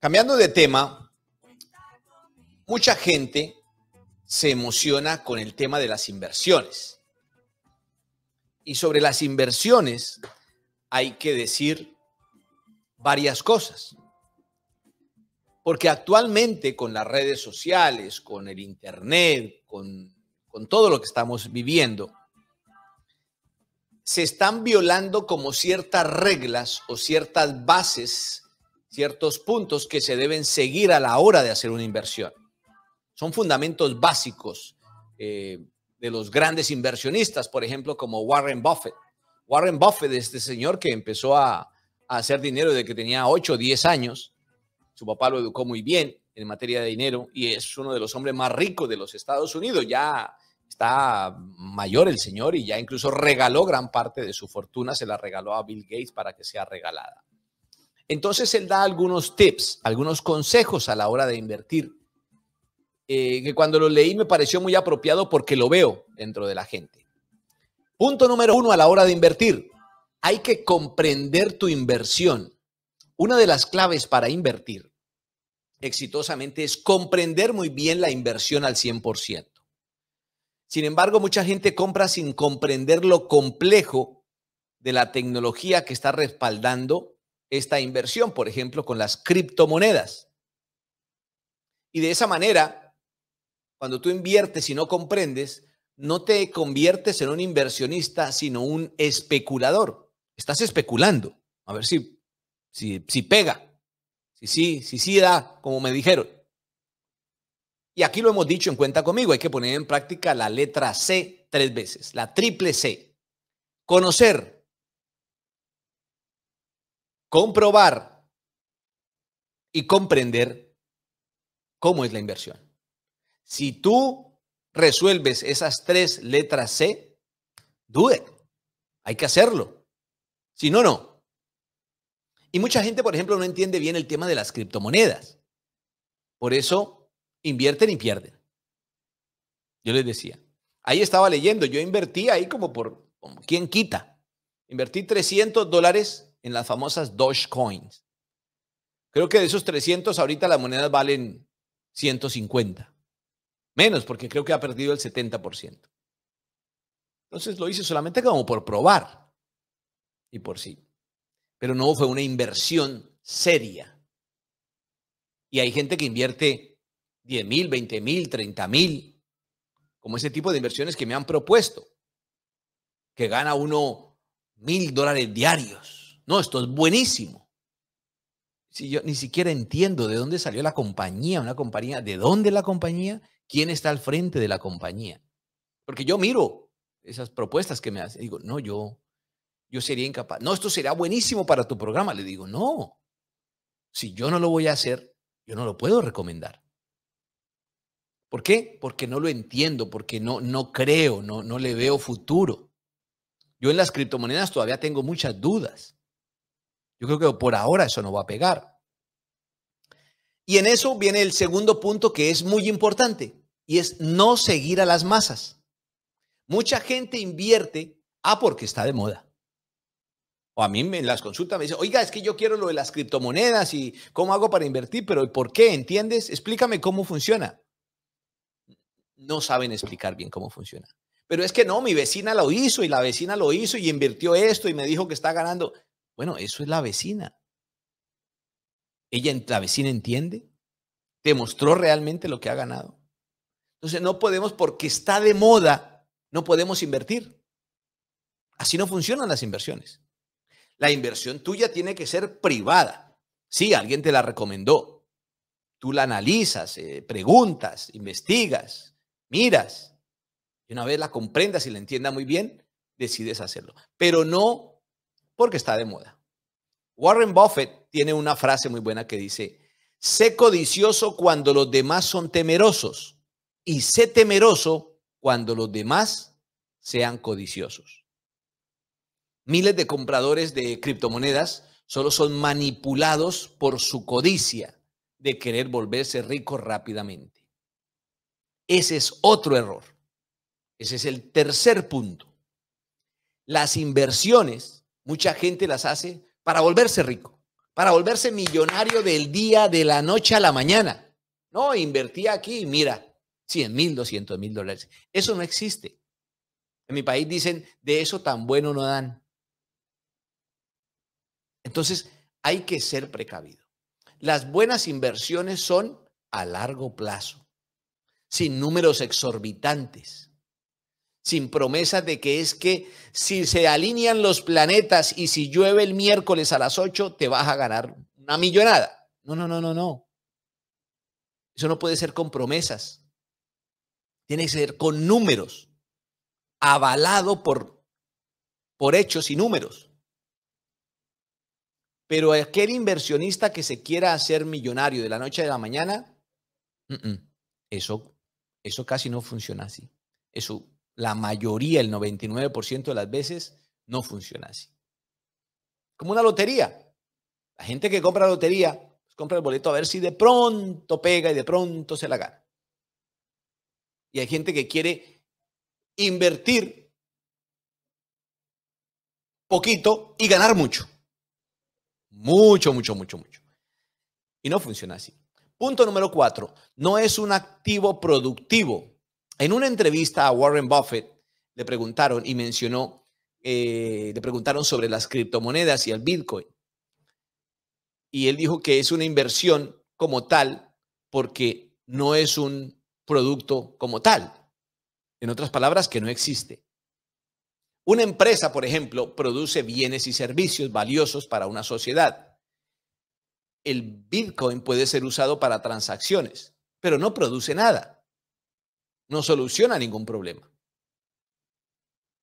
Cambiando de tema, mucha gente se emociona con el tema de las inversiones. Y sobre las inversiones hay que decir varias cosas. Porque actualmente con las redes sociales, con el Internet, con, con todo lo que estamos viviendo, se están violando como ciertas reglas o ciertas bases ciertos puntos que se deben seguir a la hora de hacer una inversión. Son fundamentos básicos eh, de los grandes inversionistas, por ejemplo, como Warren Buffett. Warren Buffett, este señor que empezó a, a hacer dinero desde que tenía 8 o 10 años, su papá lo educó muy bien en materia de dinero y es uno de los hombres más ricos de los Estados Unidos. Ya está mayor el señor y ya incluso regaló gran parte de su fortuna, se la regaló a Bill Gates para que sea regalada. Entonces él da algunos tips, algunos consejos a la hora de invertir, eh, que cuando lo leí me pareció muy apropiado porque lo veo dentro de la gente. Punto número uno a la hora de invertir, hay que comprender tu inversión. Una de las claves para invertir exitosamente es comprender muy bien la inversión al 100%. Sin embargo, mucha gente compra sin comprender lo complejo de la tecnología que está respaldando esta inversión, por ejemplo, con las criptomonedas. Y de esa manera, cuando tú inviertes y no comprendes, no te conviertes en un inversionista, sino un especulador. Estás especulando. A ver si, si, pega, si sí, si sí da, como me dijeron. Y aquí lo hemos dicho en cuenta conmigo, hay que poner en práctica la letra C tres veces, la triple C. Conocer, comprobar y comprender cómo es la inversión. Si tú resuelves esas tres letras C, dude, Hay que hacerlo. Si no, no. Y mucha gente, por ejemplo, no entiende bien el tema de las criptomonedas. Por eso invierten y pierden. Yo les decía, ahí estaba leyendo, yo invertí ahí como por, ¿quién quita? Invertí 300 dólares en las famosas Dogecoins. Creo que de esos 300 ahorita las monedas valen 150. Menos, porque creo que ha perdido el 70%. Entonces lo hice solamente como por probar y por sí. Pero no fue una inversión seria. Y hay gente que invierte 10 mil, 20 mil, 30 mil, como ese tipo de inversiones que me han propuesto, que gana uno mil dólares diarios no, esto es buenísimo. Si yo ni siquiera entiendo de dónde salió la compañía, una compañía, de dónde la compañía, quién está al frente de la compañía. Porque yo miro esas propuestas que me hacen. Digo, no, yo, yo sería incapaz. No, esto será buenísimo para tu programa. Le digo, no. Si yo no lo voy a hacer, yo no lo puedo recomendar. ¿Por qué? Porque no lo entiendo, porque no, no creo, no, no le veo futuro. Yo en las criptomonedas todavía tengo muchas dudas. Yo creo que por ahora eso no va a pegar. Y en eso viene el segundo punto que es muy importante y es no seguir a las masas. Mucha gente invierte, ah, porque está de moda. O a mí en las consultas me dicen, oiga, es que yo quiero lo de las criptomonedas y cómo hago para invertir, pero ¿por qué? ¿Entiendes? Explícame cómo funciona. No saben explicar bien cómo funciona. Pero es que no, mi vecina lo hizo y la vecina lo hizo y invirtió esto y me dijo que está ganando. Bueno, eso es la vecina. ¿Ella, la vecina, entiende? ¿Te mostró realmente lo que ha ganado? Entonces no podemos, porque está de moda, no podemos invertir. Así no funcionan las inversiones. La inversión tuya tiene que ser privada. Sí, alguien te la recomendó. Tú la analizas, eh, preguntas, investigas, miras. Y una vez la comprendas y la entiendas muy bien, decides hacerlo. Pero no porque está de moda. Warren Buffett tiene una frase muy buena que dice, sé codicioso cuando los demás son temerosos y sé temeroso cuando los demás sean codiciosos. Miles de compradores de criptomonedas solo son manipulados por su codicia de querer volverse rico rápidamente. Ese es otro error. Ese es el tercer punto. Las inversiones Mucha gente las hace para volverse rico, para volverse millonario del día, de la noche a la mañana. No, invertí aquí, mira, 100 mil, 200 mil dólares. Eso no existe. En mi país dicen, de eso tan bueno no dan. Entonces, hay que ser precavido. Las buenas inversiones son a largo plazo, sin números exorbitantes sin promesas de que es que si se alinean los planetas y si llueve el miércoles a las 8, te vas a ganar una millonada. No, no, no, no, no. Eso no puede ser con promesas. Tiene que ser con números, avalado por, por hechos y números. Pero aquel inversionista que se quiera hacer millonario de la noche a la mañana, mm, mm, eso, eso casi no funciona así. Eso la mayoría, el 99% de las veces, no funciona así. Como una lotería. La gente que compra lotería, pues, compra el boleto a ver si de pronto pega y de pronto se la gana. Y hay gente que quiere invertir poquito y ganar mucho. Mucho, mucho, mucho, mucho. Y no funciona así. Punto número cuatro, no es un activo productivo en una entrevista a Warren Buffett le preguntaron y mencionó, eh, le preguntaron sobre las criptomonedas y el Bitcoin. Y él dijo que es una inversión como tal porque no es un producto como tal. En otras palabras, que no existe. Una empresa, por ejemplo, produce bienes y servicios valiosos para una sociedad. El Bitcoin puede ser usado para transacciones, pero no produce nada no soluciona ningún problema.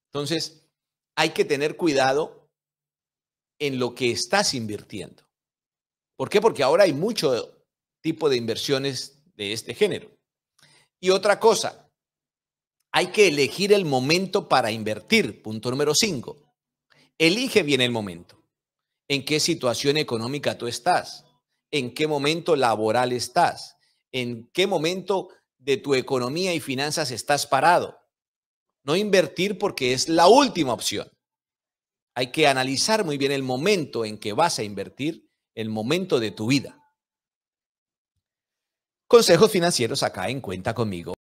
Entonces, hay que tener cuidado en lo que estás invirtiendo. ¿Por qué? Porque ahora hay mucho tipo de inversiones de este género. Y otra cosa, hay que elegir el momento para invertir. Punto número cinco. Elige bien el momento. ¿En qué situación económica tú estás? ¿En qué momento laboral estás? ¿En qué momento de tu economía y finanzas estás parado. No invertir porque es la última opción. Hay que analizar muy bien el momento en que vas a invertir, el momento de tu vida. Consejos financieros acá en Cuenta conmigo.